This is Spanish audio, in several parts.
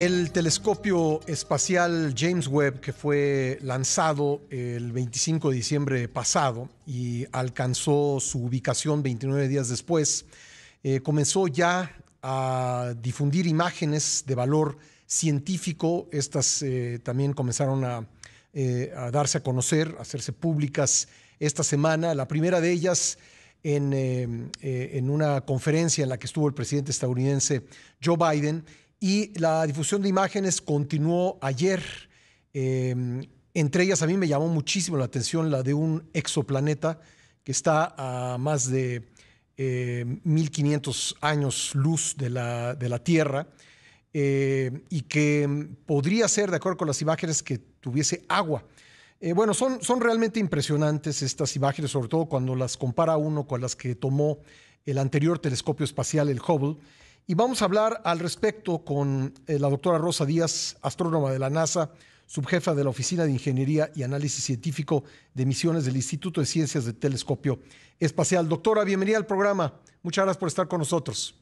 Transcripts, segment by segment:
El telescopio espacial James Webb, que fue lanzado el 25 de diciembre pasado y alcanzó su ubicación 29 días después, eh, comenzó ya a difundir imágenes de valor científico. Estas eh, también comenzaron eh, a, darse a conocer, a hacerse públicas esta semana. La primera de ellas en, en una conferencia en la que estuvo el presidente estadounidense Joe Biden y la difusión de imágenes continuó ayer. Em, entre ellas a mí me llamó muchísimo la atención la de un exoplaneta que está a más de 1500 em, años luz de la, Tierra em, y que podría ser, de acuerdo con las imágenes, que tuviese agua. Eh, bueno, son, son realmente impresionantes estas imágenes, sobre todo cuando las compara uno con las que tomó el anterior telescopio espacial, el Hubble. Y vamos a hablar al respecto con eh, la doctora Rosa Díaz, astrónoma de la NASA, subjefa de la Oficina de Ingeniería y Análisis Científico de Misiones del Instituto de Ciencias del Telescopio Espacial. Doctora, bienvenida al programa. Muchas gracias por estar con nosotros.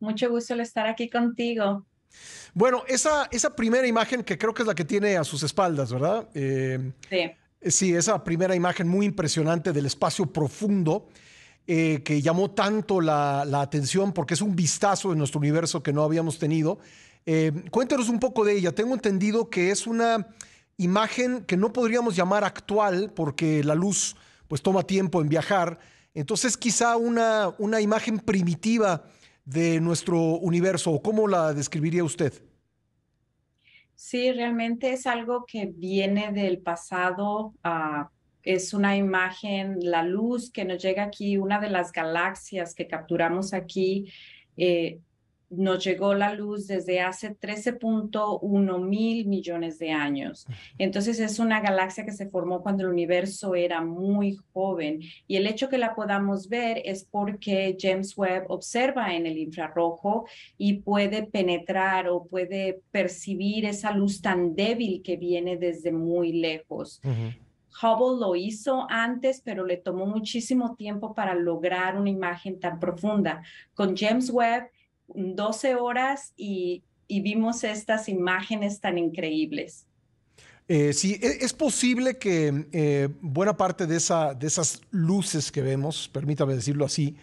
Mucho gusto el estar aquí contigo. Bueno, esa, esa primera imagen que creo que es la que tiene a sus espaldas, ¿verdad? Eh, sí. Sí, esa primera imagen muy impresionante del espacio profundo eh, que llamó tanto la, atención porque es un vistazo de nuestro universo que no habíamos tenido. Eh, cuéntanos un poco de ella. Tengo entendido que es una imagen que no podríamos llamar actual porque la luz pues toma tiempo en viajar. Entonces quizá una, una imagen primitiva de nuestro universo. ¿Cómo la describiría usted? Sí, realmente es algo que viene del pasado. a ah, es una imagen, la luz que nos llega aquí, una de las galaxias que capturamos aquí, eh, nos llegó la luz desde hace 13.1 mil millones de años. Entonces es una galaxia que se formó cuando el universo era muy joven y el hecho que la podamos ver es porque James Webb observa en el infrarrojo y puede penetrar o puede percibir esa luz tan débil que viene desde muy lejos. Hubble lo hizo antes, pero le tomó muchísimo tiempo para lograr una imagen tan profunda. Con James Webb, 12 horas y, vimos estas imágenes tan increíbles. Eh, sí, e, es posible que eh, buena parte de, esas luces que vemos, permítame decirlo así,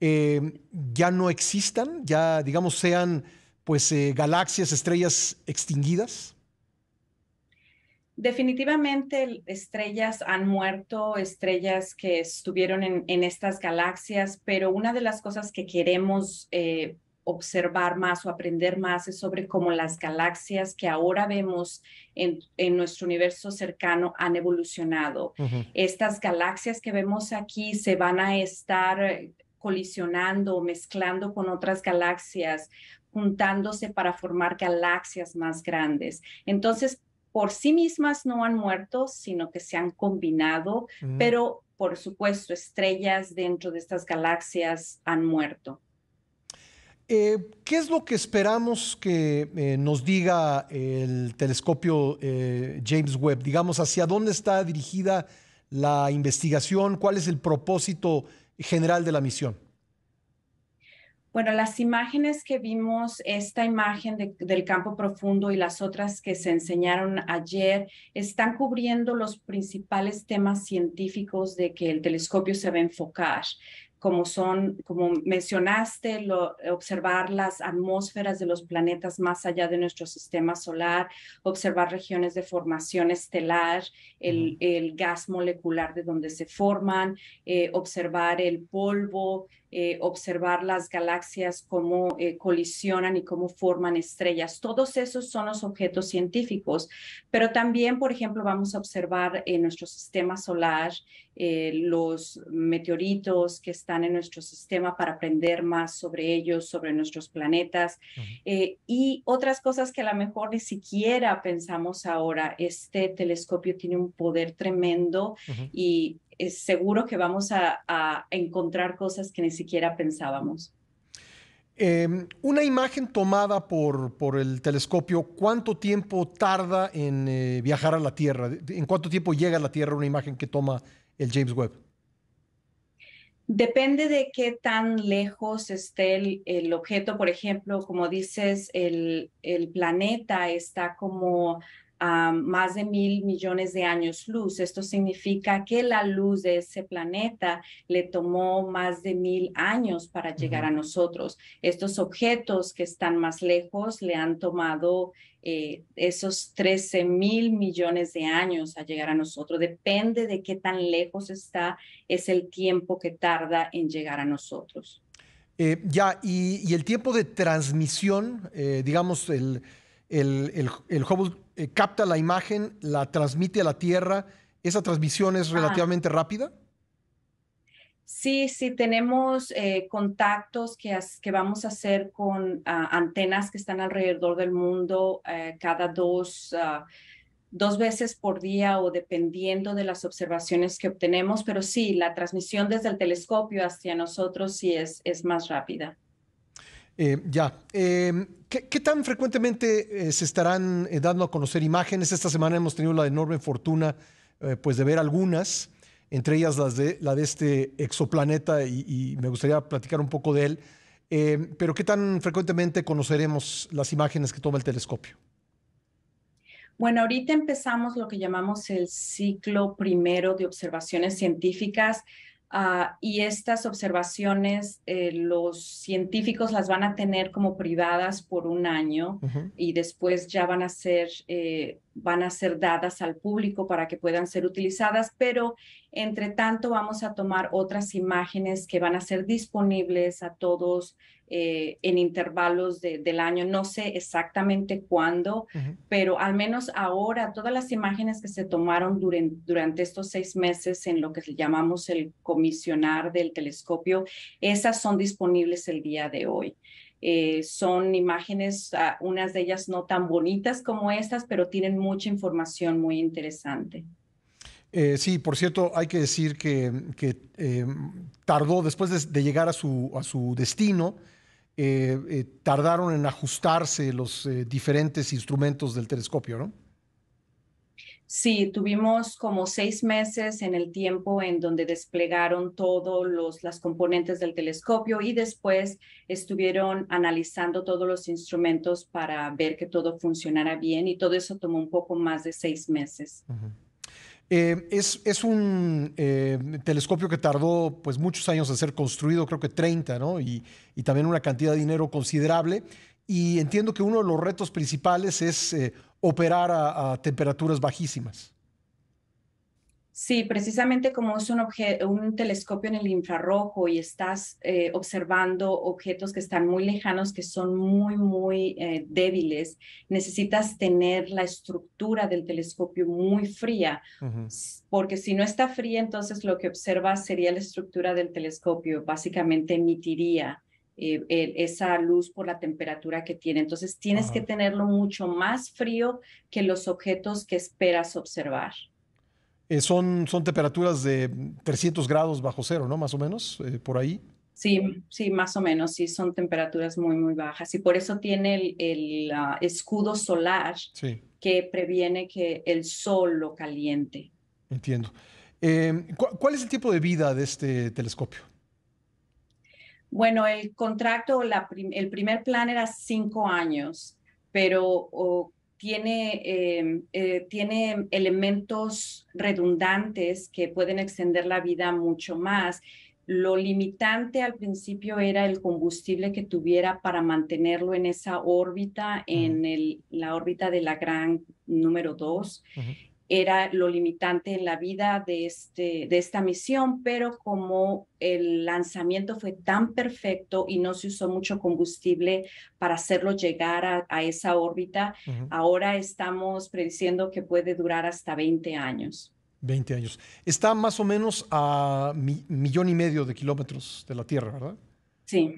eh, ya no existan, ya digamos sean pues galaxias, estrellas extinguidas. Definitivamente estrellas han muerto, estrellas que estuvieron en, estas galaxias, pero una de las cosas que queremos eh, observar más o aprender más es sobre cómo las galaxias que ahora vemos en, nuestro universo cercano han evolucionado. Estas galaxias que vemos aquí se van a estar eh, colisionando, mezclando con otras galaxias, juntándose para formar galaxias más grandes. Entonces, por sí mismas no han muerto, sino que se han combinado, mm. pero por supuesto estrellas dentro de estas galaxias han muerto. Eh, ¿Qué es lo que esperamos que eh, nos diga el telescopio eh, James Webb? Digamos, ¿hacia dónde está dirigida la investigación? ¿Cuál es el propósito general de la misión? Bueno, las imágenes que vimos, esta imagen del campo profundo y las otras que se enseñaron ayer, están cubriendo los principales temas científicos de que el telescopio se va a enfocar como son, como mencionaste, lo, observar las atmósferas de los planetas más allá de nuestro sistema solar, observar regiones de formación estelar, el, el gas molecular de donde se forman, eh, observar el polvo, eh, observar las galaxias, cómo eh, colisionan y cómo forman estrellas. Todos esos son los objetos científicos, pero también, por ejemplo, vamos a observar en nuestro sistema solar los meteoritos que están en nuestro sistema para aprender más sobre ellos, sobre nuestros planetas eh, y otras cosas que a lo mejor ni siquiera pensamos ahora. Este telescopio tiene un poder tremendo y es seguro que vamos a, encontrar cosas que ni siquiera pensábamos. Em, una imagen tomada por, por, el telescopio, ¿cuánto tiempo tarda en eh, viajar a la Tierra? ¿En cuánto tiempo llega a la Tierra una imagen que toma el James Webb? Depende de qué tan lejos esté el, objeto, por ejemplo, como dices, el, el planeta está como más de mil millones de años luz. Esto significa que la luz de ese planeta le tomó más de mil años para llegar a nosotros. Estos objetos que están más lejos le han tomado eh, esos 13 mil millones de años a llegar a nosotros. Depende de qué tan lejos está, es el tiempo que tarda en llegar a nosotros. Eh, ya, y, el tiempo de transmisión, eh, digamos, el, el, el, Hubble eh, capta la imagen, la transmite a la Tierra. ¿Esa transmisión es ah. relativamente rápida? Sí, sí, tenemos eh, contactos que, vamos a hacer con ah, antenas que están alrededor del mundo eh, cada dos, ah, dos veces por día o dependiendo de las observaciones que obtenemos, pero sí, la transmisión desde el telescopio hacia nosotros sí es, es más rápida. Eh, ya. Em, ¿qué, tan frecuentemente eh, se estarán eh, dando a conocer imágenes? Esta semana hemos tenido la enorme fortuna pues de ver algunas, entre ellas las de, la de este exoplaneta y me gustaría platicar un poco de él. Em, pero ¿qué tan frecuentemente conoceremos las imágenes que toma el telescopio? Bueno, ahorita empezamos lo que llamamos el ciclo primero de observaciones científicas Ah, y estas observaciones eh, los científicos las van a tener como privadas por un año y después ya van a ser eh, van a ser dadas al público para que puedan ser utilizadas, pero entre tanto vamos a tomar otras imágenes que van a ser disponibles a todos eh, en intervalos del año. No sé exactamente cuándo, pero al menos ahora todas las imágenes que se tomaron durante, durante estos seis meses en lo que llamamos el comisionar del telescopio, esas son disponibles el día de hoy. Eh, son imágenes, ah, unas de ellas no tan bonitas como estas, pero tienen mucha información muy interesante. Eh, sí, por cierto, hay que decir que, eh, tardó, después de, de, llegar a su, a su destino, tardaron en ajustarse los diferentes instrumentos del telescopio, ¿no? Sí, tuvimos como seis meses en el tiempo en donde desplegaron todos los las componentes del telescopio y después estuvieron analizando todos los instrumentos para ver que todo funcionara bien y todo eso tomó un poco más de seis meses. Eh, es, es, un eh, telescopio que tardó pues, muchos años en ser construido, creo que 30, ¿no? Y, también una cantidad de dinero considerable. Y entiendo que uno de los retos principales es eh, operar a, temperaturas bajísimas. Sí, precisamente como es un, un, telescopio en el infrarrojo y estás eh, observando objetos que están muy lejanos, que son muy, muy eh, débiles, necesitas tener la estructura del telescopio muy fría, porque si no está fría, entonces lo que observas sería la estructura del telescopio, básicamente emitiría eh, eh, esa luz por la temperatura que tiene. Entonces tienes que tenerlo mucho más frío que los objetos que esperas observar. Eh, son, son temperaturas de 300 grados bajo cero, ¿no? Más o menos, por ahí. Sí, sí, más o menos, sí, son temperaturas muy, muy bajas y por eso tiene el, ah, escudo solar que previene que el sol lo caliente. Entiendo. Em, ¿Cuál es el tipo de vida de este telescopio? Bueno, el contrato, el primer plan era cinco años, pero oh, tiene, eh, eh, tiene elementos redundantes que pueden extender la vida mucho más. Lo limitante al principio era el combustible que tuviera para mantenerlo en esa órbita, en la órbita de la gran número 2 era lo limitante en la vida de, este, de esta misión, pero como el lanzamiento fue tan perfecto y no se usó mucho combustible para hacerlo llegar a, esa órbita, ahora estamos prediciendo que puede durar hasta 20 años. 20 años. Está más o menos a millón y medio de kilómetros de la Tierra, ¿verdad? Sí,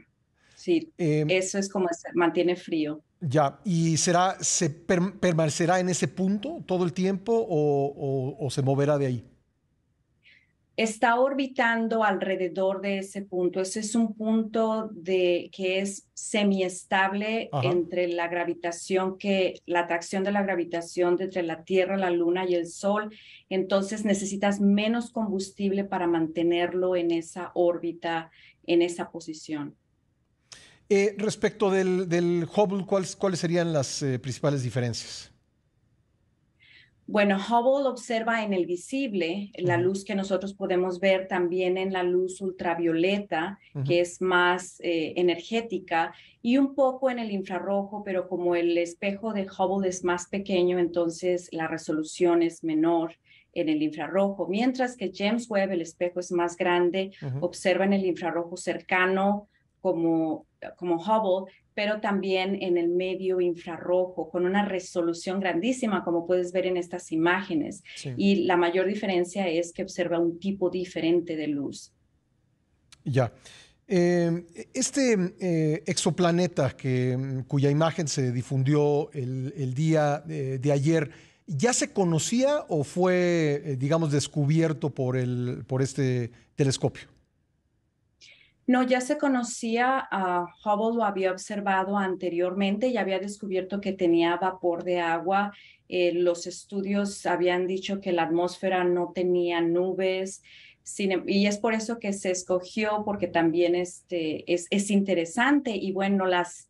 sí. Em, Eso es como mantiene frío. Ya, ¿y será, se permanecerá en ese punto todo el tiempo o, se moverá de ahí? Está orbitando alrededor de ese punto. Ese es un punto de, que es semiestable entre la gravitación, que la atracción de la gravitación entre la Tierra, la Luna y el Sol. Entonces necesitas menos combustible para mantenerlo en esa órbita, en esa posición. Eh, respecto del, Hubble, ¿cuáles, cuáles serían las eh, principales diferencias? Bueno, Hubble observa en el visible la luz que nosotros podemos ver también en la luz ultravioleta, que es más eh, energética, y un poco en el infrarrojo, pero como el espejo de Hubble es más pequeño, entonces la resolución es menor en el infrarrojo, mientras que James Webb, el espejo es más grande, observa en el infrarrojo cercano como, como Hubble, pero también en el medio infrarrojo, con una resolución grandísima, como puedes ver en estas imágenes. Y la mayor diferencia es que observa un tipo diferente de luz. Ya. Em, este eh, exoplaneta que, mm, cuya imagen se difundió el, día eh, de ayer, ¿ya se conocía o fue, eh, digamos, descubierto por, el, por este telescopio? No, ya se conocía, Hubble lo había observado anteriormente y había descubierto que tenía vapor de agua. Eh, los estudios habían dicho que la atmósfera no tenía nubes, em, y es por eso que se escogió, porque también este, es, interesante y bueno, las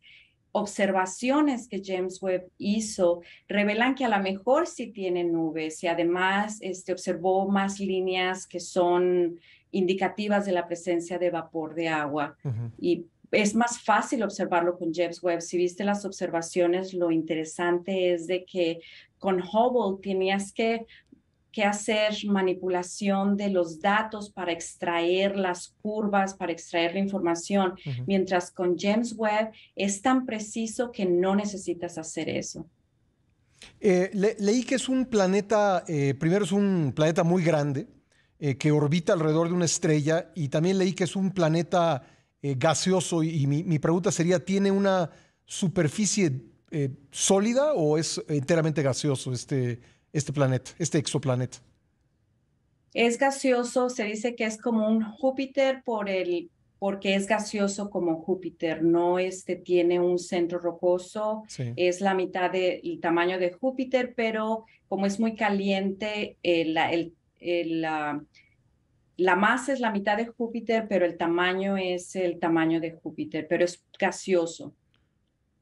observaciones que James Webb hizo revelan que a lo mejor sí tiene nubes y además este, observó más líneas que son indicativas de la presencia de vapor de agua. Y es más fácil observarlo con James Webb. Si viste las observaciones, lo interesante es de que con Hubble tenías que, que hacer manipulación de los datos para extraer las curvas, para extraer la información, mientras con James Webb es tan preciso que no necesitas hacer eso. Eh, leí que es un planeta, eh, primero es un planeta muy grande, eh, que orbita alrededor de una estrella y también leí que es un planeta eh, gaseoso y, mi, pregunta sería, ¿tiene una superficie eh, sólida o es enteramente gaseoso este, este planeta, este exoplaneta? Es gaseoso, se dice que es como un Júpiter por el, porque es gaseoso como Júpiter, no este tiene un centro rocoso, es la mitad del tamaño de Júpiter, pero como es muy caliente, el, la, la masa es la mitad de Júpiter, pero el tamaño es el tamaño de Júpiter, pero es gaseoso.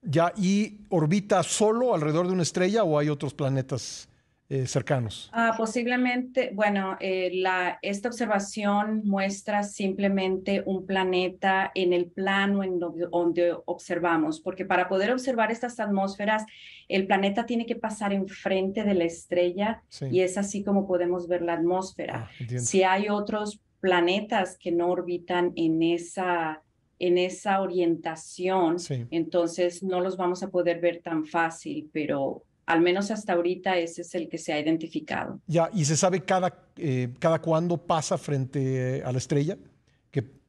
Ya, ¿y orbita solo alrededor de una estrella o hay otros planetas? Eh, cercanos? Ah, posiblemente, bueno, eh, la, esta observación muestra simplemente un planeta en el plano en donde, observamos, porque para poder observar estas atmósferas, el planeta tiene que pasar enfrente de la estrella y es así como podemos ver la atmósfera. Ah, si hay otros planetas que no orbitan en esa en esa orientación, entonces no los vamos a poder ver tan fácil, pero al menos hasta ahorita ese es el que se ha identificado. Ya, ¿y se sabe cada, eh, cada cuándo pasa frente eh, a la estrella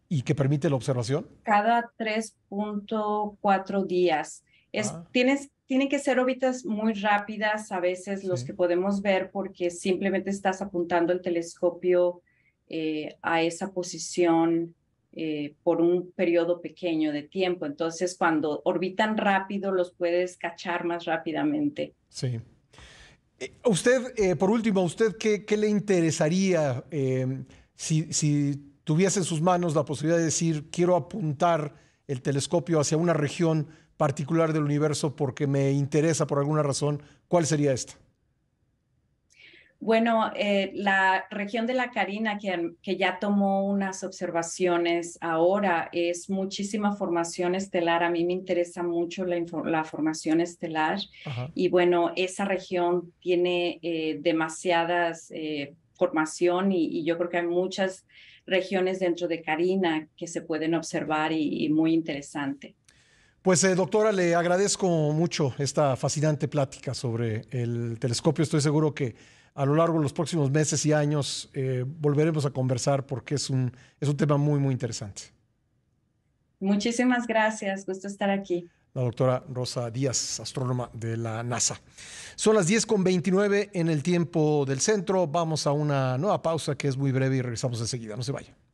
y que permite la observación? Cada 3.4 días. Es, ah. tienes, tienen que ser órbitas muy rápidas a veces los que podemos ver porque simplemente estás apuntando el telescopio eh, a esa posición eh, por un periodo pequeño de tiempo. Entonces, cuando orbitan rápido, los puedes cachar más rápidamente. Sí. Eh, usted, eh, por último, ¿usted qué, le interesaría em, si, si, tuviese en sus manos la posibilidad de decir, quiero apuntar el telescopio hacia una región particular del universo porque me interesa por alguna razón? ¿Cuál sería esta? Bueno, eh, la región de la Carina, que, que, ya tomó unas observaciones ahora, es muchísima formación estelar. A mí me interesa mucho la, formación estelar. Y bueno, esa región tiene eh, demasiadas eh, formación y, yo creo que hay muchas regiones dentro de Carina que se pueden observar y, muy interesante. Pues doctora, le agradezco mucho esta fascinante plática sobre el telescopio. Estoy seguro que a lo largo de los próximos meses y años eh, volveremos a conversar porque es un, es un tema muy, muy interesante. Muchísimas gracias, gusto estar aquí. La doctora Rosa Díaz, astrónoma de la NASA. Son las 10.29 con en el tiempo del centro. Vamos a una nueva pausa que es muy breve y regresamos enseguida. No se vayan.